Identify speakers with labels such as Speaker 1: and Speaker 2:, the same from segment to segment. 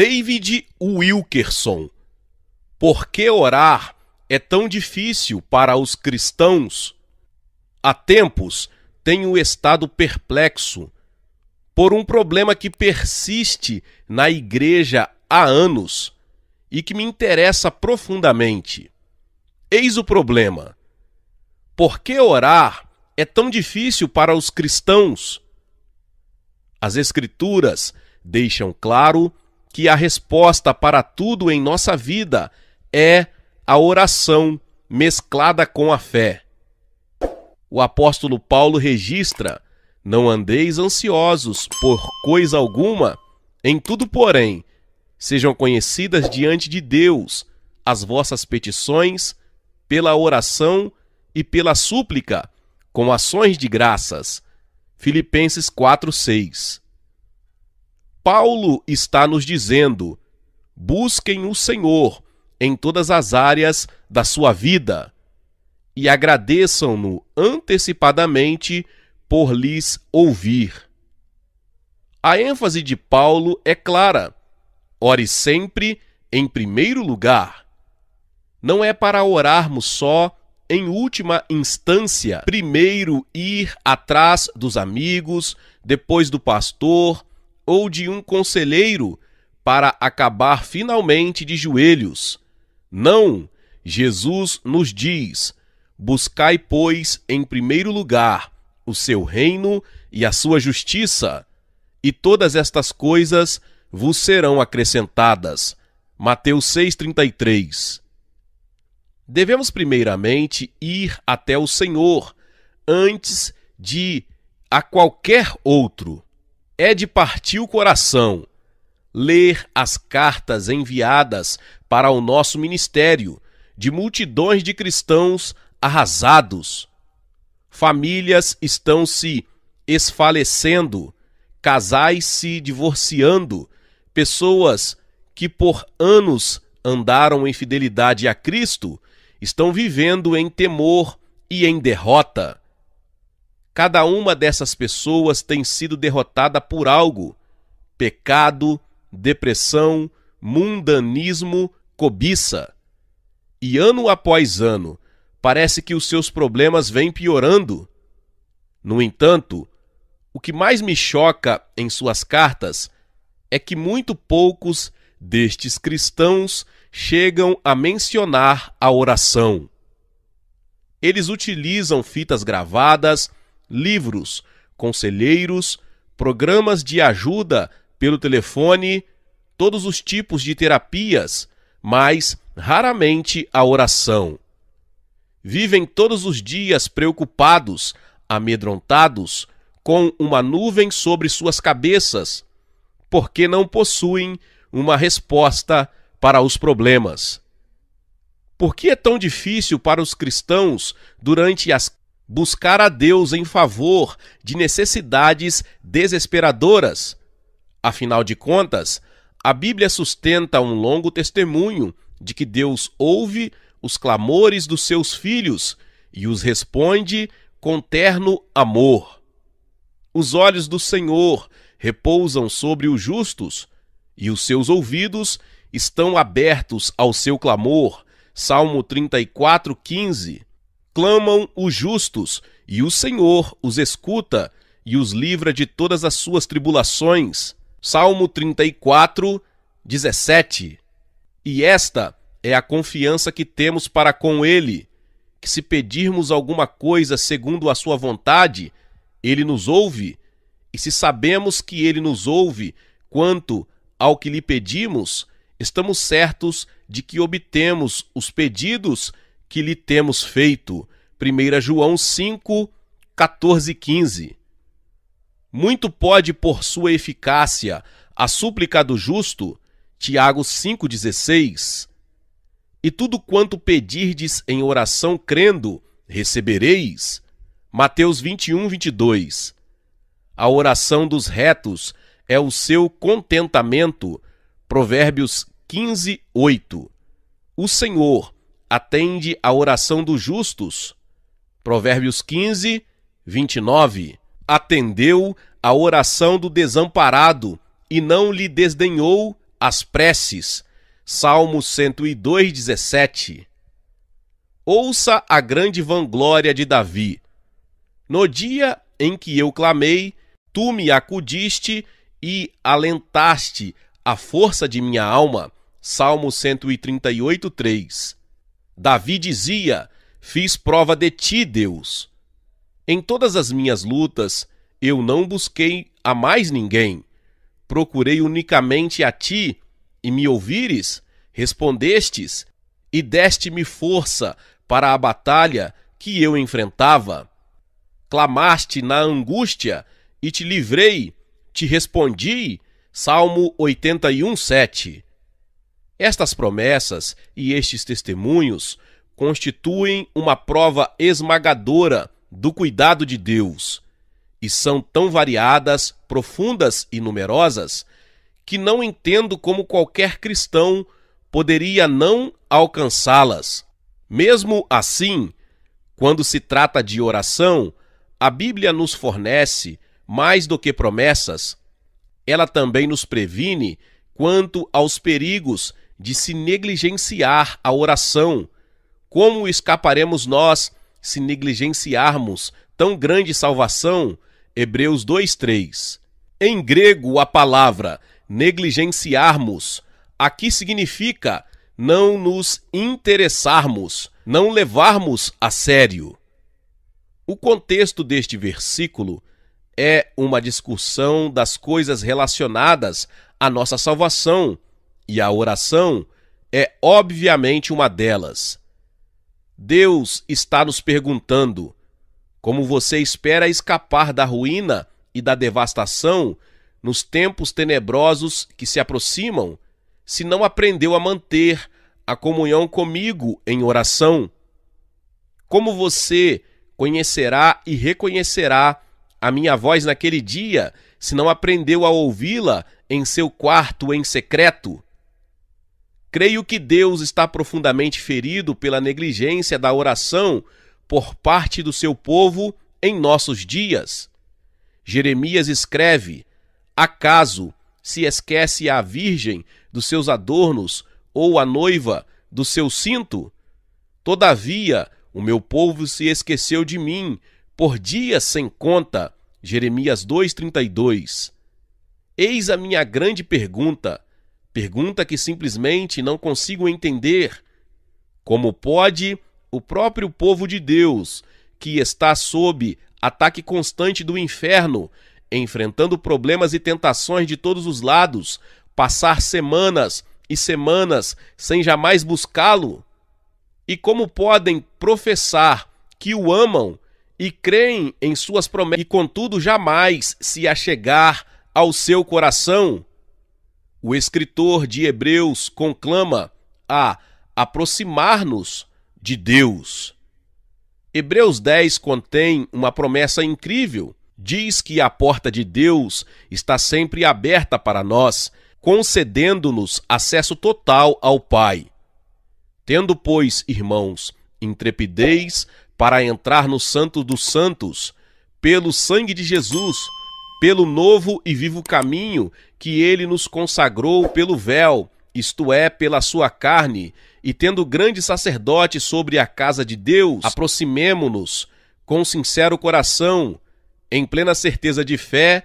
Speaker 1: David Wilkerson. Por que orar é tão difícil para os cristãos? Há tempos tenho estado perplexo por um problema que persiste na igreja há anos e que me interessa profundamente. Eis o problema. Por que orar é tão difícil para os cristãos? As Escrituras deixam claro que a resposta para tudo em nossa vida é a oração mesclada com a fé. O apóstolo Paulo registra: Não andeis ansiosos por coisa alguma, em tudo, porém, sejam conhecidas diante de Deus as vossas petições pela oração e pela súplica, com ações de graças. Filipenses 4:6. Paulo está nos dizendo: busquem o Senhor em todas as áreas da sua vida e agradeçam-no antecipadamente por lhes ouvir. A ênfase de Paulo é clara. Ore sempre em primeiro lugar. Não é para orarmos só em última instância, primeiro ir atrás dos amigos, depois do pastor, ou de um conselheiro para acabar finalmente de joelhos. Não, Jesus nos diz: buscai, pois, em primeiro lugar o seu reino e a sua justiça, e todas estas coisas vos serão acrescentadas. Mateus 6,33 Devemos primeiramente ir até o Senhor antes de a qualquer outro. É de partir o coração ler as cartas enviadas para o nosso ministério de multidões de cristãos arrasados. Famílias estão se esfalecendo, casais se divorciando, pessoas que por anos andaram em fidelidade a Cristo estão vivendo em temor e em derrota. Cada uma dessas pessoas tem sido derrotada por algo: pecado, depressão, mundanismo, cobiça. E ano após ano, parece que os seus problemas vêm piorando. No entanto, o que mais me choca em suas cartas é que muito poucos destes cristãos chegam a mencionar a oração. Eles utilizam fitas gravadas livros, conselheiros, programas de ajuda pelo telefone, todos os tipos de terapias, mas raramente a oração. Vivem todos os dias preocupados, amedrontados, com uma nuvem sobre suas cabeças, porque não possuem uma resposta para os problemas. Por que é tão difícil para os cristãos, durante as buscar a Deus em favor de necessidades desesperadoras. Afinal de contas, a Bíblia sustenta um longo testemunho de que Deus ouve os clamores dos seus filhos e os responde com terno amor. Os olhos do Senhor repousam sobre os justos e os seus ouvidos estão abertos ao seu clamor. Salmo 34, 15 clamam os justos, e o Senhor os escuta e os livra de todas as suas tribulações. Salmo 34, 17. E esta é a confiança que temos para com Ele, que se pedirmos alguma coisa segundo a Sua vontade, Ele nos ouve, e se sabemos que Ele nos ouve quanto ao que lhe pedimos, estamos certos de que obtemos os pedidos que lhe temos feito. 1 João 5, 14 e 15. Muito pode por sua eficácia a súplica do justo, Tiago 5,16. E tudo quanto pedirdes em oração crendo, recebereis, Mateus 21, 22. A oração dos retos é o seu contentamento, Provérbios 15, 8. O Senhor atende a oração dos justos, Provérbios 15, 29. Atendeu a oração do desamparado e não lhe desdenhou as preces. Salmo 102, 17. Ouça a grande vanglória de Davi. No dia em que eu clamei, tu me acudiste e alentaste a força de minha alma. Salmo 138, 3. Davi dizia: Fiz prova de ti, Deus. Em todas as minhas lutas, eu não busquei a mais ninguém. Procurei unicamente a ti, e me ouvires, respondestes, e deste-me força para a batalha que eu enfrentava. Clamaste na angústia, e te livrei, te respondi. Salmo 81, 7. Estas promessas e estes testemunhos constituem uma prova esmagadora do cuidado de Deus e são tão variadas, profundas e numerosas que não entendo como qualquer cristão poderia não alcançá-las. Mesmo assim, quando se trata de oração, a Bíblia nos fornece mais do que promessas, ela também nos previne quanto aos perigos de se negligenciar a oração como escaparemos nós se negligenciarmos tão grande salvação? Hebreus 2:3. Em grego, a palavra negligenciarmos aqui significa não nos interessarmos, não levarmos a sério. O contexto deste versículo é uma discussão das coisas relacionadas à nossa salvação, e a oração é obviamente uma delas. Deus está nos perguntando: como você espera escapar da ruína e da devastação nos tempos tenebrosos que se aproximam, se não aprendeu a manter a comunhão comigo em oração? Como você conhecerá e reconhecerá a minha voz naquele dia, se não aprendeu a ouvi-la em seu quarto em secreto? Creio que Deus está profundamente ferido pela negligência da oração por parte do seu povo em nossos dias. Jeremias escreve: Acaso se esquece a virgem dos seus adornos ou a noiva do seu cinto? Todavia, o meu povo se esqueceu de mim por dias sem conta. Jeremias 2:32. Eis a minha grande pergunta: Pergunta que simplesmente não consigo entender. Como pode o próprio povo de Deus, que está sob ataque constante do inferno, enfrentando problemas e tentações de todos os lados, passar semanas e semanas sem jamais buscá-lo? E como podem professar que o amam e creem em suas promessas e, contudo, jamais se achegar ao seu coração? O escritor de Hebreus conclama a aproximar-nos de Deus. Hebreus 10 contém uma promessa incrível. Diz que a porta de Deus está sempre aberta para nós, concedendo-nos acesso total ao Pai. Tendo, pois, irmãos, intrepidez para entrar no Santo dos Santos, pelo sangue de Jesus pelo novo e vivo caminho que ele nos consagrou pelo véu, isto é, pela sua carne, e tendo grande sacerdote sobre a casa de Deus, aproximemo-nos com sincero coração, em plena certeza de fé,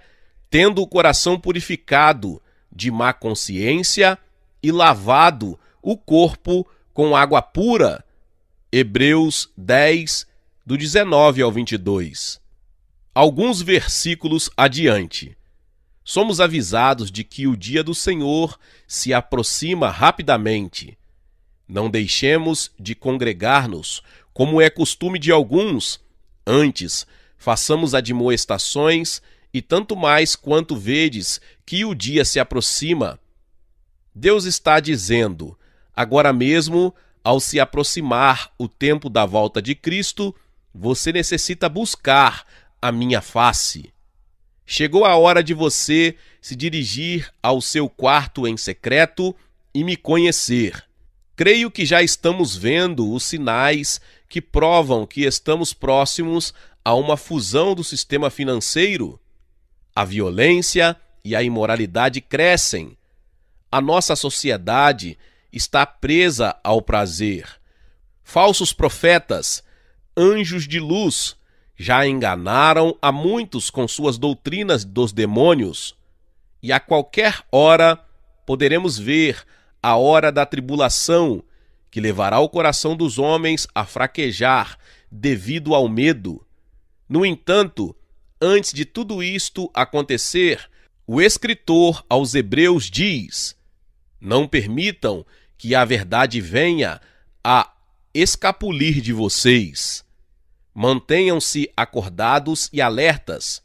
Speaker 1: tendo o coração purificado de má consciência e lavado o corpo com água pura. Hebreus 10, do 19 ao 22. Alguns versículos adiante, somos avisados de que o dia do Senhor se aproxima rapidamente. Não deixemos de congregar-nos, como é costume de alguns, antes, façamos admoestações e tanto mais quanto vedes que o dia se aproxima. Deus está dizendo, agora mesmo, ao se aproximar o tempo da volta de Cristo, você necessita buscar a minha face. Chegou a hora de você se dirigir ao seu quarto em secreto e me conhecer. Creio que já estamos vendo os sinais que provam que estamos próximos a uma fusão do sistema financeiro. A violência e a imoralidade crescem. A nossa sociedade está presa ao prazer. Falsos profetas, anjos de luz, já enganaram a muitos com suas doutrinas dos demônios, e a qualquer hora poderemos ver a hora da tribulação, que levará o coração dos homens a fraquejar devido ao medo. No entanto, antes de tudo isto acontecer, o escritor aos Hebreus diz: Não permitam que a verdade venha a escapulir de vocês. Mantenham-se acordados e alertas.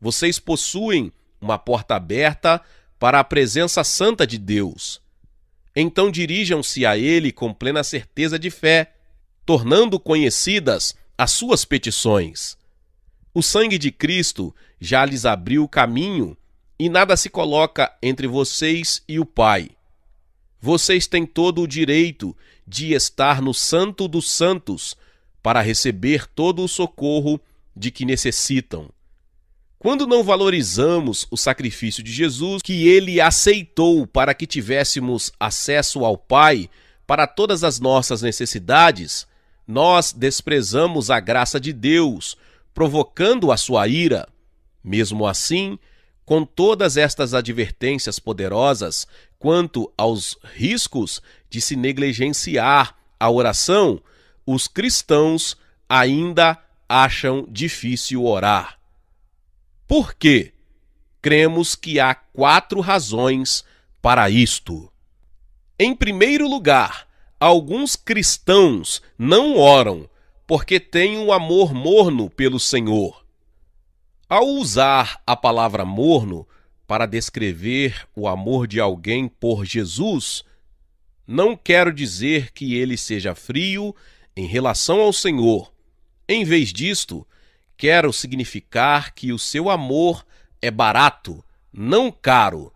Speaker 1: Vocês possuem uma porta aberta para a presença santa de Deus. Então dirijam-se a Ele com plena certeza de fé, tornando conhecidas as suas petições. O sangue de Cristo já lhes abriu o caminho e nada se coloca entre vocês e o Pai. Vocês têm todo o direito de estar no Santo dos Santos para receber todo o socorro de que necessitam. Quando não valorizamos o sacrifício de Jesus, que ele aceitou para que tivéssemos acesso ao Pai para todas as nossas necessidades, nós desprezamos a graça de Deus, provocando a sua ira. Mesmo assim, com todas estas advertências poderosas quanto aos riscos de se negligenciar a oração, os cristãos ainda acham difícil orar. Por quê? Cremos que há quatro razões para isto. Em primeiro lugar, alguns cristãos não oram porque têm um amor morno pelo Senhor. Ao usar a palavra morno para descrever o amor de alguém por Jesus, não quero dizer que ele seja frio em relação ao Senhor. Em vez disto, quero significar que o seu amor é barato, não caro.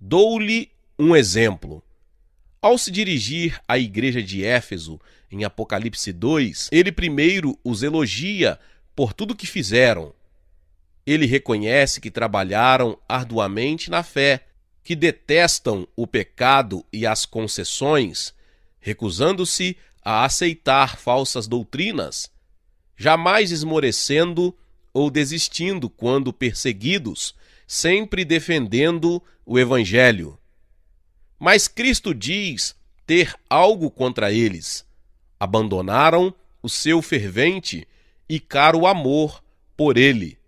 Speaker 1: Dou-lhe um exemplo. Ao se dirigir à igreja de Éfeso, em Apocalipse 2, ele primeiro os elogia por tudo que fizeram. Ele reconhece que trabalharam arduamente na fé, que detestam o pecado e as concessões, recusando-se a aceitar falsas doutrinas, jamais esmorecendo ou desistindo quando perseguidos, sempre defendendo o Evangelho. Mas Cristo diz ter algo contra eles. Abandonaram o seu fervente e caro amor por ele.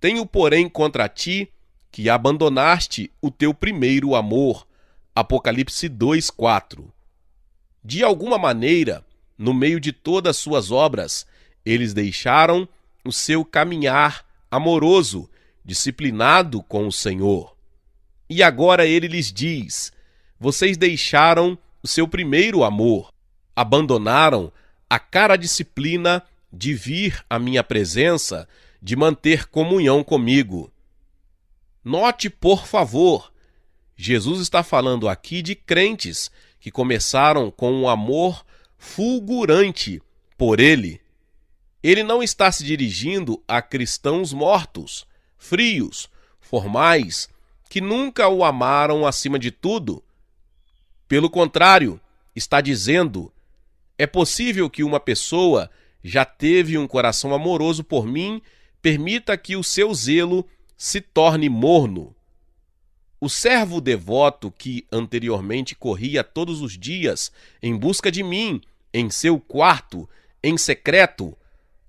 Speaker 1: Tenho, porém, contra ti que abandonaste o teu primeiro amor. Apocalipse 2:4. De alguma maneira, no meio de todas suas obras, eles deixaram o seu caminhar amoroso, disciplinado com o Senhor. E agora ele lhes diz: Vocês deixaram o seu primeiro amor, abandonaram a cara disciplina de vir à minha presença, de manter comunhão comigo. Note, por favor, Jesus está falando aqui de crentes que começaram com um amor fulgurante por ele. Ele não está se dirigindo a cristãos mortos, frios, formais, que nunca o amaram acima de tudo. Pelo contrário, está dizendo: é possível que uma pessoa já teve um coração amoroso por mim, permita que o seu zelo se torne morno. O servo devoto que anteriormente corria todos os dias em busca de mim, em seu quarto, em secreto,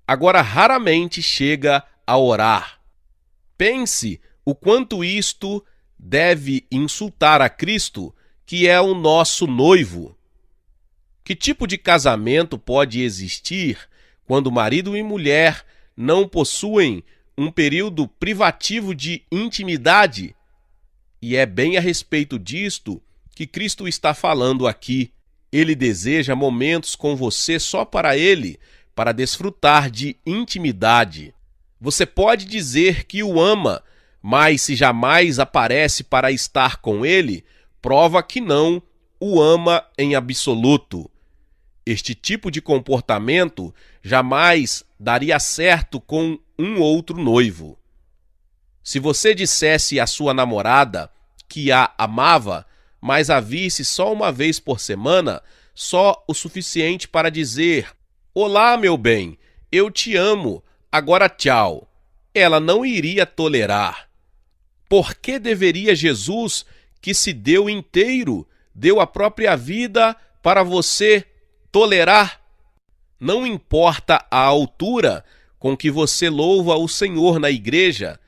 Speaker 1: agora raramente chega a orar. Pense o quanto isto deve insultar a Cristo, que é o nosso noivo. Que tipo de casamento pode existir quando marido e mulher não possuem um período privativo de intimidade? E é bem a respeito disto que Cristo está falando aqui. Ele deseja momentos com você só para ele, para desfrutar de intimidade. Você pode dizer que o ama, mas se jamais aparece para estar com ele, prova que não o ama em absoluto. Este tipo de comportamento jamais daria certo com um outro noivo. Se você dissesse à sua namorada que a amava, mas a visse só uma vez por semana, só o suficiente para dizer: Olá, meu bem, eu te amo, agora tchau. Ela não iria tolerar. Por que deveria Jesus, que se deu inteiro, deu a própria vida para você, tolerar? Não importa a altura com que você louva o Senhor na igreja,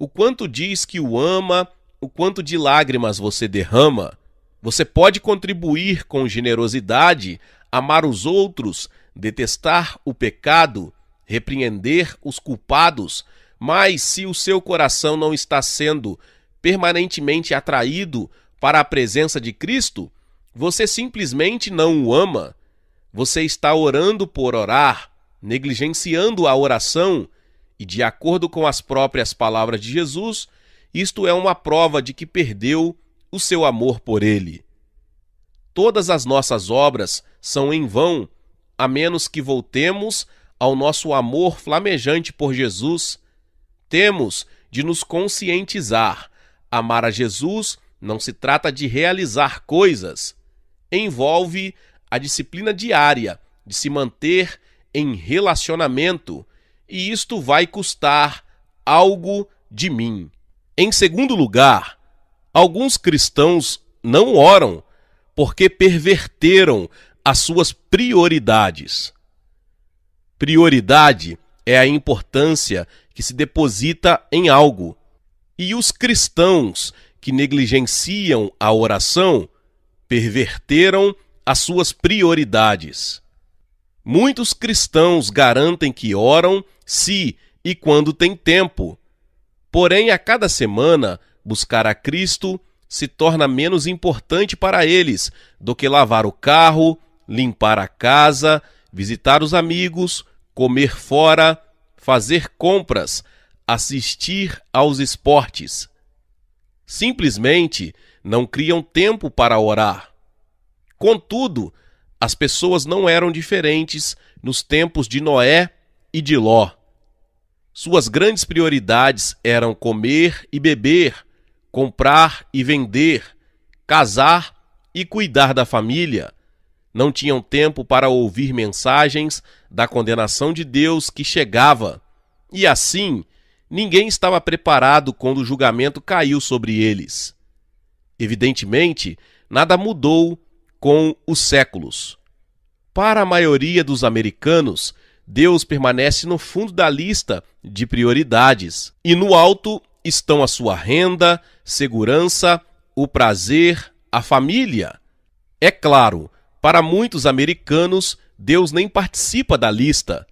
Speaker 1: o quanto diz que o ama, o quanto de lágrimas você derrama. Você pode contribuir com generosidade, amar os outros, detestar o pecado, repreender os culpados, mas se o seu coração não está sendo permanentemente atraído para a presença de Cristo, você simplesmente não o ama. Você está orando por orar, negligenciando a oração e de acordo com as próprias palavras de Jesus, isto é uma prova de que perdeu o seu amor por ele. Todas as nossas obras são em vão, a menos que voltemos ao nosso amor flamejante por Jesus. Temos de nos conscientizar. Amar a Jesus não se trata de realizar coisas, envolve a disciplina diária de se manter em relacionamento e isto vai custar algo de mim. Em segundo lugar, alguns cristãos não oram porque perverteram as suas prioridades. Prioridade é a importância que se deposita em algo. E os cristãos que negligenciam a oração perverteram as suas prioridades. Muitos cristãos garantem que oram se e quando tem tempo. Porém, a cada semana, buscar a Cristo se torna menos importante para eles do que lavar o carro, limpar a casa, visitar os amigos, comer fora, fazer compras, assistir aos esportes. Simplesmente não criam tempo para orar. Contudo, as pessoas não eram diferentes nos tempos de Noé e de Ló. Suas grandes prioridades eram comer e beber, comprar e vender, casar e cuidar da família. Não tinham tempo para ouvir mensagens da condenação de Deus que chegava. E assim, ninguém estava preparado quando o julgamento caiu sobre eles. Evidentemente, nada mudou com os séculos. Para a maioria dos americanos, Deus permanece no fundo da lista de prioridades e no alto estão a sua renda, segurança, o prazer, a família. É claro, para muitos americanos, Deus nem participa da lista,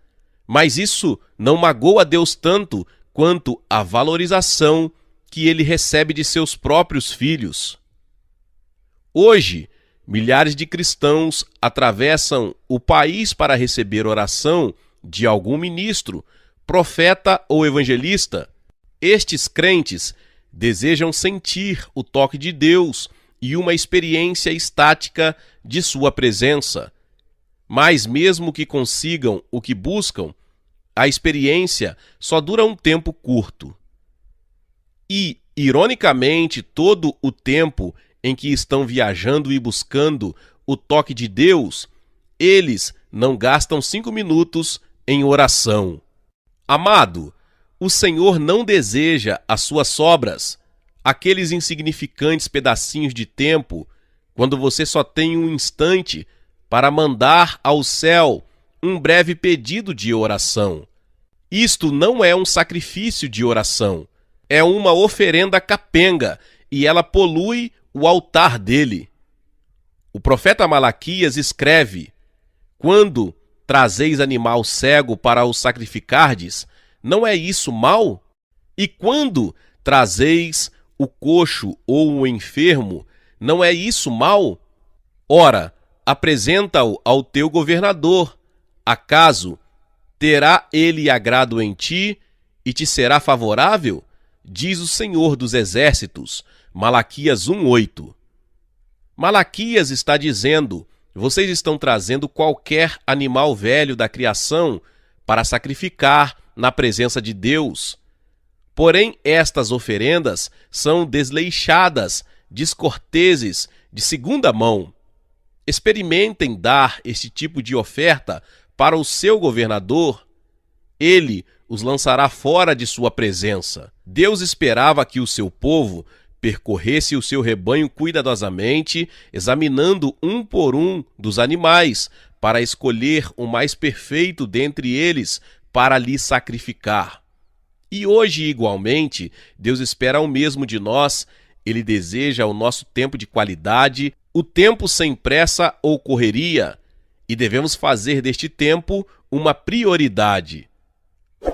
Speaker 1: mas isso não magoa Deus tanto quanto a valorização que ele recebe de seus próprios filhos. Hoje, Milhares de cristãos atravessam o país para receber oração de algum ministro, profeta ou evangelista. Estes crentes desejam sentir o toque de Deus e uma experiência estática de sua presença. Mas, mesmo que consigam o que buscam, a experiência só dura um tempo curto. E, ironicamente, todo o tempo em que estão viajando e buscando o toque de Deus, eles não gastam cinco minutos em oração. Amado, o Senhor não deseja as suas sobras, aqueles insignificantes pedacinhos de tempo, quando você só tem um instante para mandar ao céu um breve pedido de oração. Isto não é um sacrifício de oração, é uma oferenda capenga e ela polui o altar dele. O profeta Malaquias escreve: Quando trazeis animal cego para o sacrificardes, não é isso mal? E quando trazeis o coxo ou o enfermo, não é isso mal? Ora, apresenta-o ao teu governador. Acaso terá ele agrado em ti e te será favorável? Diz o Senhor dos Exércitos. Malaquias 1:8. Malaquias está dizendo: vocês estão trazendo qualquer animal velho da criação para sacrificar na presença de Deus. Porém, estas oferendas são desleixadas, descorteses, de segunda mão. Experimentem dar este tipo de oferta para o seu governador. Ele os lançará fora de sua presença. Deus esperava que o seu povo percorresse o seu rebanho cuidadosamente, examinando um por um dos animais, para escolher o mais perfeito dentre eles para lhe sacrificar. E hoje, igualmente, Deus espera o mesmo de nós. Ele deseja o nosso tempo de qualidade, o tempo sem pressa ou correria, e devemos fazer deste tempo uma prioridade.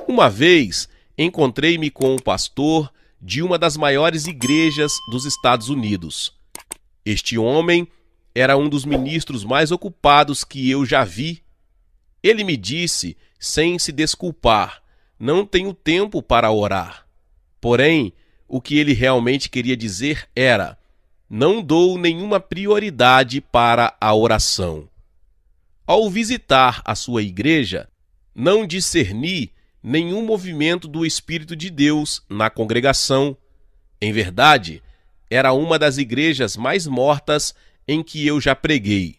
Speaker 1: Uma vez encontrei-me com um pastor de uma das maiores igrejas dos Estados Unidos. Este homem era um dos ministros mais ocupados que eu já vi. Ele me disse, sem se desculpar, não tenho tempo para orar. Porém, o que ele realmente queria dizer era: não dou nenhuma prioridade para a oração. Ao visitar a sua igreja, não discerni nenhum movimento do Espírito de Deus na congregação. Em verdade, era uma das igrejas mais mortas em que eu já preguei.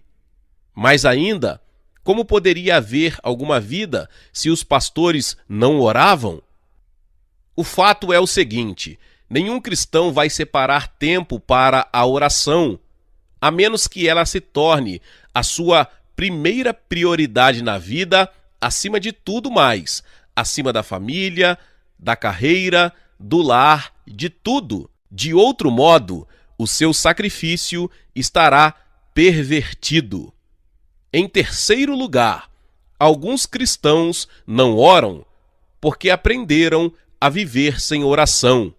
Speaker 1: Mas ainda, como poderia haver alguma vida se os pastores não oravam? O fato é o seguinte: nenhum cristão vai separar tempo para a oração, a menos que ela se torne a sua primeira prioridade na vida, acima de tudo mais, acima da família, da carreira, do lar, de tudo. De outro modo, o seu sacrifício estará pervertido. Em terceiro lugar, alguns cristãos não oram porque aprenderam a viver sem oração.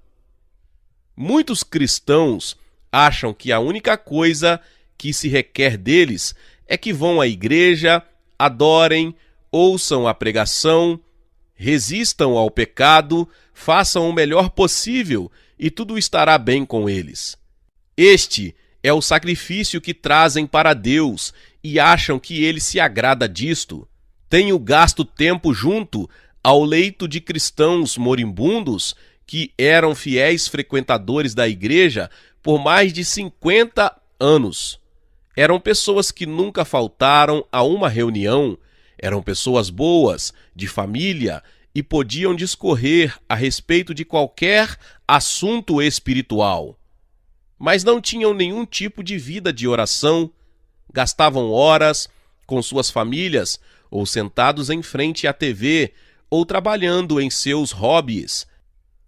Speaker 1: Muitos cristãos acham que a única coisa que se requer deles é que vão à igreja, adorem, ouçam a pregação, Resistam ao pecado, façam o melhor possível e tudo estará bem com eles. Este é o sacrifício que trazem para Deus e acham que ele se agrada disto. Tenho gasto tempo junto ao leito de cristãos moribundos que eram fiéis frequentadores da igreja por mais de 50 anos. Eram pessoas que nunca faltaram a uma reunião, eram pessoas boas, de família, e podiam discorrer a respeito de qualquer assunto espiritual. Mas não tinham nenhum tipo de vida de oração, gastavam horas com suas famílias ou sentados em frente à TV ou trabalhando em seus hobbies,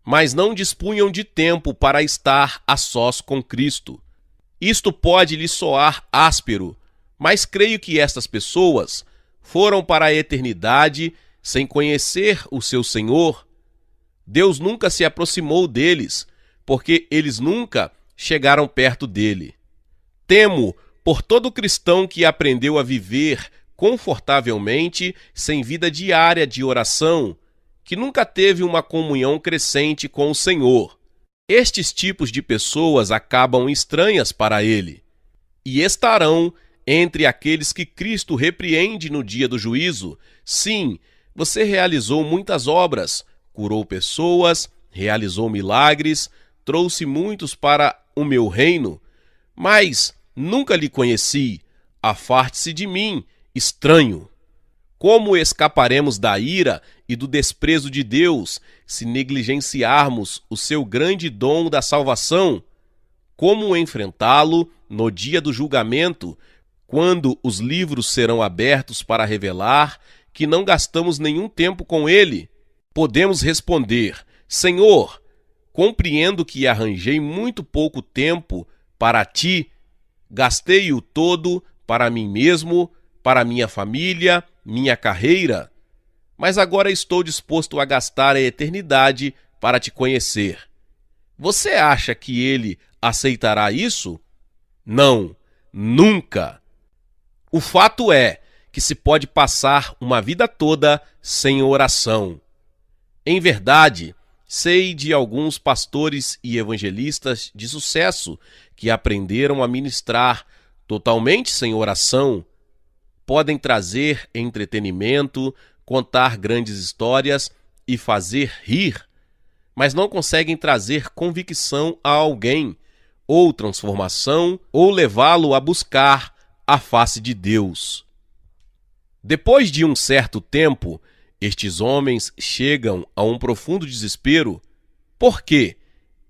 Speaker 1: mas não dispunham de tempo para estar a sós com Cristo. Isto pode lhe soar áspero, mas creio que estas pessoas foram para a eternidade sem conhecer o seu Senhor. Deus nunca se aproximou deles, porque eles nunca chegaram perto dele. Temo por todo cristão que aprendeu a viver confortavelmente sem vida diária de oração, que nunca teve uma comunhão crescente com o Senhor. Estes tipos de pessoas acabam estranhas para ele e estarão entre aqueles que Cristo repreende no dia do juízo. Sim, você realizou muitas obras, curou pessoas, realizou milagres, trouxe muitos para o meu reino, mas nunca lhe conheci. Afarte-se de mim, estranho. Como escaparemos da ira e do desprezo de Deus se negligenciarmos o seu grande dom da salvação? Como enfrentá-lo no dia do julgamento quando os livros serão abertos para revelar que não gastamos nenhum tempo com ele, podemos responder: Senhor, compreendo que arranjei muito pouco tempo para ti, gastei-o todo para mim mesmo, para minha família, minha carreira, mas agora estou disposto a gastar a eternidade para te conhecer. Você acha que ele aceitará isso? Não, nunca! O fato é que se pode passar uma vida toda sem oração. Em verdade, sei de alguns pastores e evangelistas de sucesso que aprenderam a ministrar totalmente sem oração. Podem trazer entretenimento, contar grandes histórias e fazer rir, mas não conseguem trazer convicção a alguém, ou transformação, ou levá-lo a buscar a face de Deus. Depois de um certo tempo, estes homens chegam a um profundo desespero, porque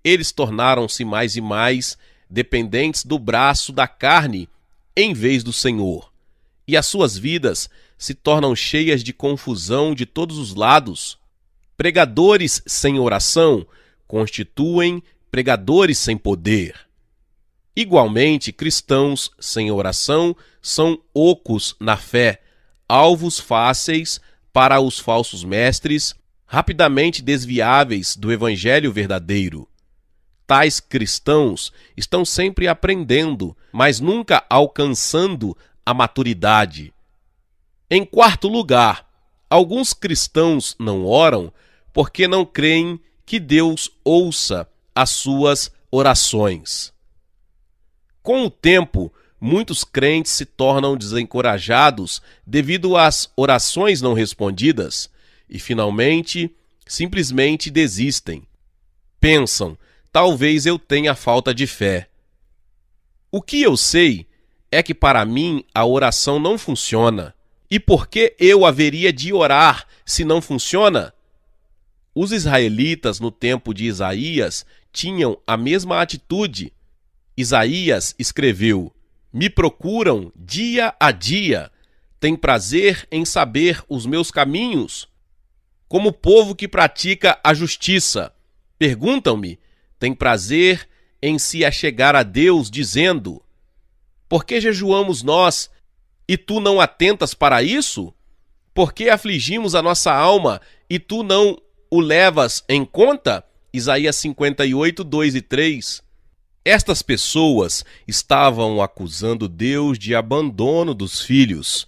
Speaker 1: eles tornaram-se mais e mais dependentes do braço da carne em vez do Senhor, e as suas vidas se tornam cheias de confusão de todos os lados. Pregadores sem oração constituem pregadores sem poder. Igualmente, cristãos sem oração são ocos na fé, alvos fáceis para os falsos mestres, rapidamente desviáveis do evangelho verdadeiro. Tais cristãos estão sempre aprendendo, mas nunca alcançando a maturidade. Em quarto lugar, alguns cristãos não oram porque não creem que Deus ouça as suas orações. Com o tempo, muitos crentes se tornam desencorajados devido às orações não respondidas e, finalmente, simplesmente desistem. Pensam, talvez eu tenha falta de fé. O que eu sei é que para mim a oração não funciona. E por que eu haveria de orar se não funciona? Os israelitas no tempo de Isaías tinham a mesma atitude Isaías escreveu: Me procuram dia a dia, tem prazer em saber os meus caminhos. Como povo que pratica a justiça, perguntam-me, tem prazer em se achegar a Deus, dizendo: Por que jejuamos nós e tu não atentas para isso? Por que afligimos a nossa alma e tu não o levas em conta? Isaías 58, 2 e 3. Estas pessoas estavam acusando Deus de abandono dos filhos.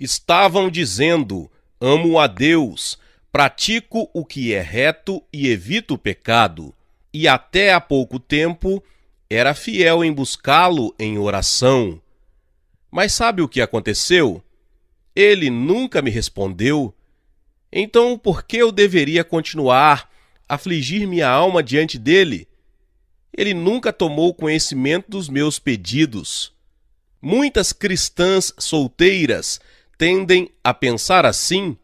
Speaker 1: Estavam dizendo: Amo a Deus, pratico o que é reto e evito o pecado. E até há pouco tempo era fiel em buscá-lo em oração. Mas sabe o que aconteceu? Ele nunca me respondeu. Então por que eu deveria continuar afligir minha alma diante dele? ele nunca tomou conhecimento dos meus pedidos. Muitas cristãs solteiras tendem a pensar assim.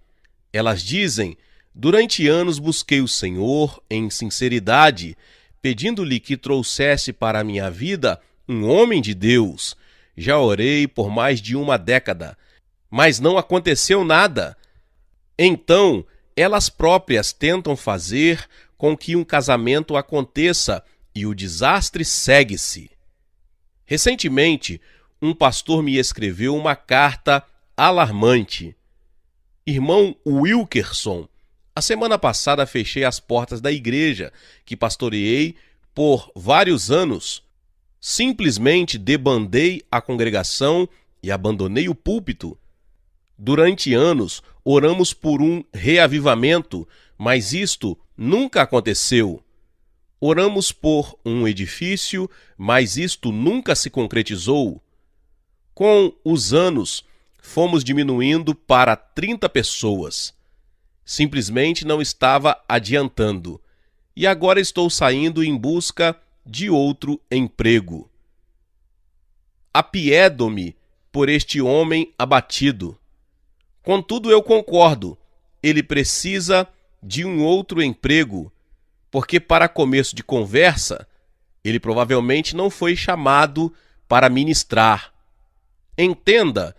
Speaker 1: Elas dizem: Durante anos busquei o Senhor em sinceridade, pedindo-lhe que trouxesse para a minha vida um homem de Deus. Já orei por mais de uma década, mas não aconteceu nada. Então, elas próprias tentam fazer com que um casamento aconteça e o desastre segue-se. Recentemente, um pastor me escreveu uma carta alarmante. Irmão Wilkerson, a semana passada fechei as portas da igreja que pastoreei por vários anos. Simplesmente debandei a congregação e abandonei o púlpito. Durante anos oramos por um reavivamento, mas isto nunca aconteceu. Oramos por um edifício, mas isto nunca se concretizou. Com os anos, fomos diminuindo para 30 pessoas. Simplesmente não estava adiantando. E agora estou saindo em busca de outro emprego. Apiedo-me por este homem abatido. Contudo, eu concordo, ele precisa de um outro emprego porque, para começo de conversa, ele provavelmente não foi chamado para ministrar. Entenda,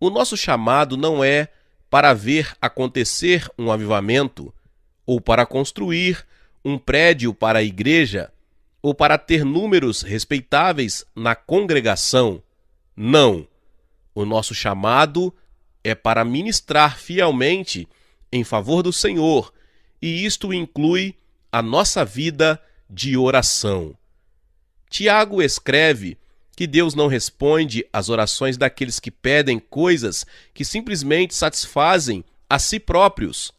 Speaker 1: o nosso chamado não é para ver acontecer um avivamento, ou para construir um prédio para a igreja, ou para ter números respeitáveis na congregação. Não. O nosso chamado é para ministrar fielmente em favor do Senhor, e isto inclui a nossa vida de oração. Tiago escreve que Deus não responde às orações daqueles que pedem coisas que simplesmente satisfazem a si próprios.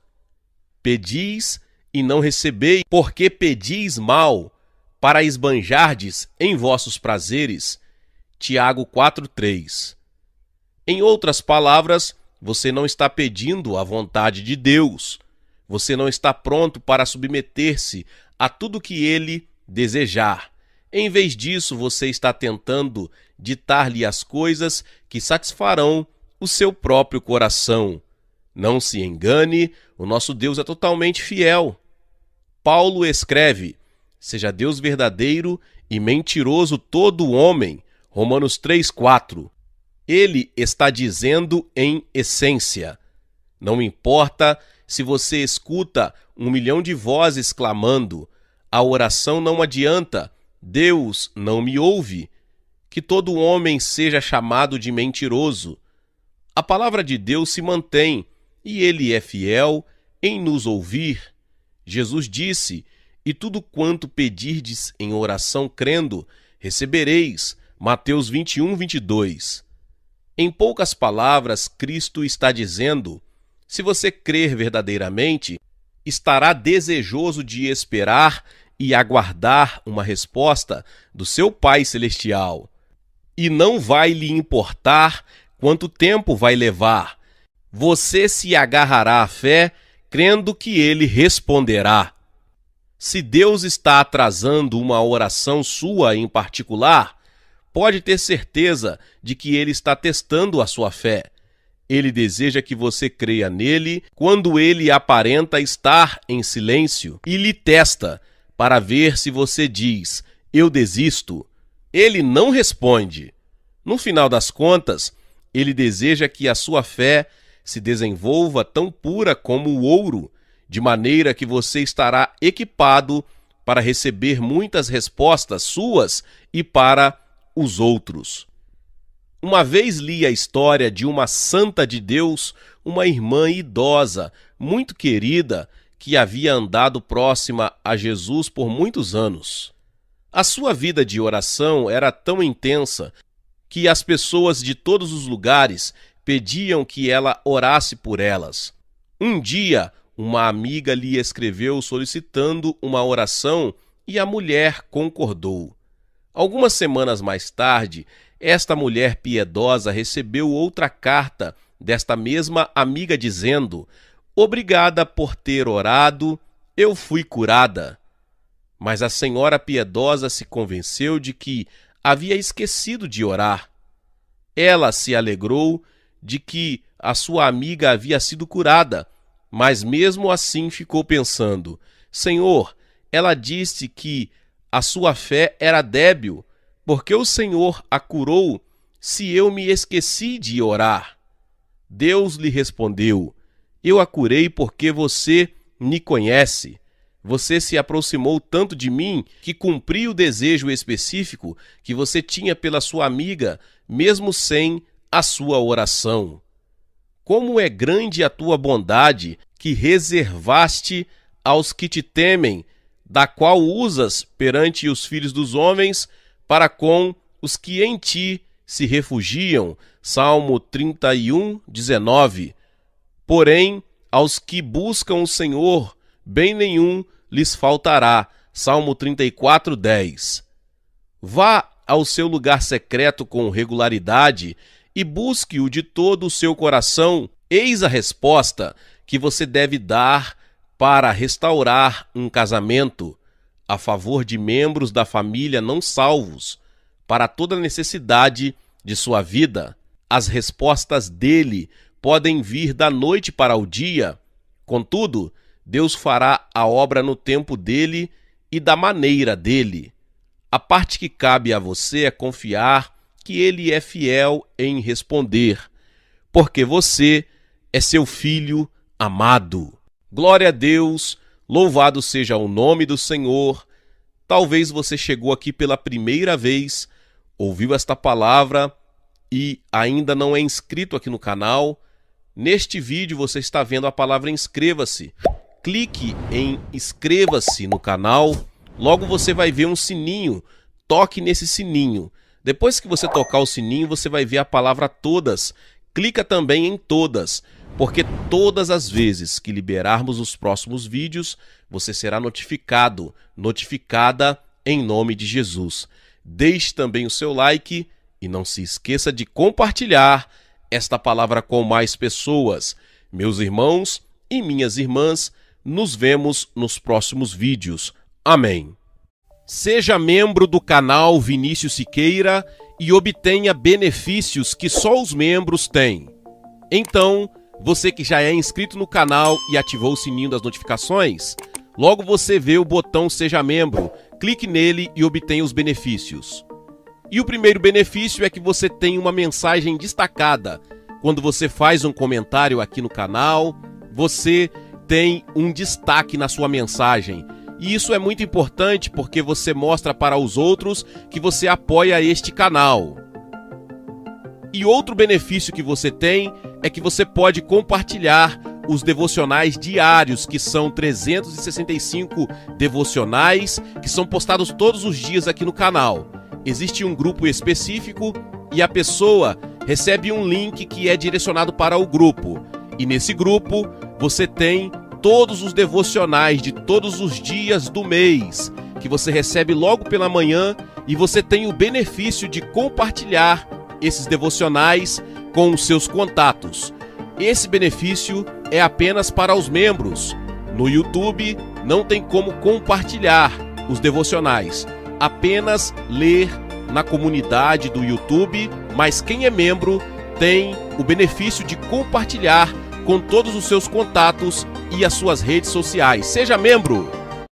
Speaker 1: Pedis e não recebei, porque pedis mal, para esbanjardes em vossos prazeres. Tiago 4:3. Em outras palavras, você não está pedindo a vontade de Deus. Você não está pronto para submeter-se a tudo que ele desejar. Em vez disso, você está tentando ditar-lhe as coisas que satisfarão o seu próprio coração. Não se engane, o nosso Deus é totalmente fiel. Paulo escreve: Seja Deus verdadeiro e mentiroso todo homem. Romanos 3:4. Ele está dizendo em essência: Não importa se você escuta um milhão de vozes clamando: a oração não adianta, Deus não me ouve, que todo homem seja chamado de mentiroso. A palavra de Deus se mantém e ele é fiel em nos ouvir. Jesus disse: E tudo quanto pedirdes em oração crendo, recebereis. Mateus 21, 22. Em poucas palavras, Cristo está dizendo: se você crer verdadeiramente, estará desejoso de esperar e aguardar uma resposta do seu Pai Celestial. E não vai lhe importar quanto tempo vai levar. Você se agarrará à fé, crendo que ele responderá. Se Deus está atrasando uma oração sua em particular, pode ter certeza de que ele está testando a sua fé ele deseja que você creia nele quando ele aparenta estar em silêncio e lhe testa para ver se você diz: Eu desisto. Ele não responde. No final das contas, ele deseja que a sua fé se desenvolva tão pura como o ouro, de maneira que você estará equipado para receber muitas respostas suas e para os outros. Uma vez li a história de uma santa de Deus, uma irmã idosa, muito querida, que havia andado próxima a Jesus por muitos anos. A sua vida de oração era tão intensa que as pessoas de todos os lugares pediam que ela orasse por elas. Um dia, uma amiga lhe escreveu solicitando uma oração e a mulher concordou. Algumas semanas mais tarde, esta mulher piedosa recebeu outra carta desta mesma amiga dizendo: Obrigada por ter orado, eu fui curada. Mas a senhora piedosa se convenceu de que havia esquecido de orar. Ela se alegrou de que a sua amiga havia sido curada, mas mesmo assim ficou pensando: Senhor, ela disse que a sua fé era débil porque o Senhor a curou se eu me esqueci de orar. Deus lhe respondeu: Eu a curei porque você me conhece. Você se aproximou tanto de mim que cumpri o desejo específico que você tinha pela sua amiga, mesmo sem a sua oração. Como é grande a tua bondade que reservaste aos que te temem, da qual usas perante os filhos dos homens para com os que em ti se refugiam. Salmo 31, 19. Porém, aos que buscam o Senhor, bem nenhum lhes faltará. Salmo 34, 10. Vá ao seu lugar secreto com regularidade e busque-o de todo o seu coração. Eis a resposta que você deve dar para restaurar um casamento a favor de membros da família não salvos para toda necessidade de sua vida. As respostas dele podem vir da noite para o dia. Contudo, Deus fará a obra no tempo dele e da maneira dele. A parte que cabe a você é confiar que ele é fiel em responder, porque você é seu filho amado. Glória a Deus Louvado seja o nome do Senhor. Talvez você chegou aqui pela primeira vez, ouviu esta palavra e ainda não é inscrito aqui no canal. Neste vídeo você está vendo a palavra inscreva-se. Clique em inscreva-se no canal. Logo você vai ver um sininho. Toque nesse sininho. Depois que você tocar o sininho, você vai ver a palavra todas, clica também em todas, porque todas as vezes que liberarmos os próximos vídeos, você será notificado, notificada em nome de Jesus. Deixe também o seu like e não se esqueça de compartilhar esta palavra com mais pessoas. Meus irmãos e minhas irmãs, nos vemos nos próximos vídeos. Amém. Seja membro do canal Vinícius Siqueira e obtenha benefícios que só os membros têm. Então, você que já é inscrito no canal e ativou o sininho das notificações, logo você vê o botão Seja Membro, clique nele e obtenha os benefícios. E o primeiro benefício é que você tem uma mensagem destacada. Quando você faz um comentário aqui no canal, você tem um destaque na sua mensagem. E isso é muito importante porque você mostra para os outros que você apoia este canal. E outro benefício que você tem é que você pode compartilhar os devocionais diários, que são 365 devocionais, que são postados todos os dias aqui no canal. Existe um grupo específico e a pessoa recebe um link que é direcionado para o grupo. E nesse grupo você tem todos os devocionais de todos os dias do mês, que você recebe logo pela manhã e você tem o benefício de compartilhar esses devocionais com os seus contatos. Esse benefício é apenas para os membros. No YouTube não tem como compartilhar os devocionais, apenas ler na comunidade do YouTube, mas quem é membro tem o benefício de compartilhar com todos os seus contatos e as suas redes sociais. Seja membro!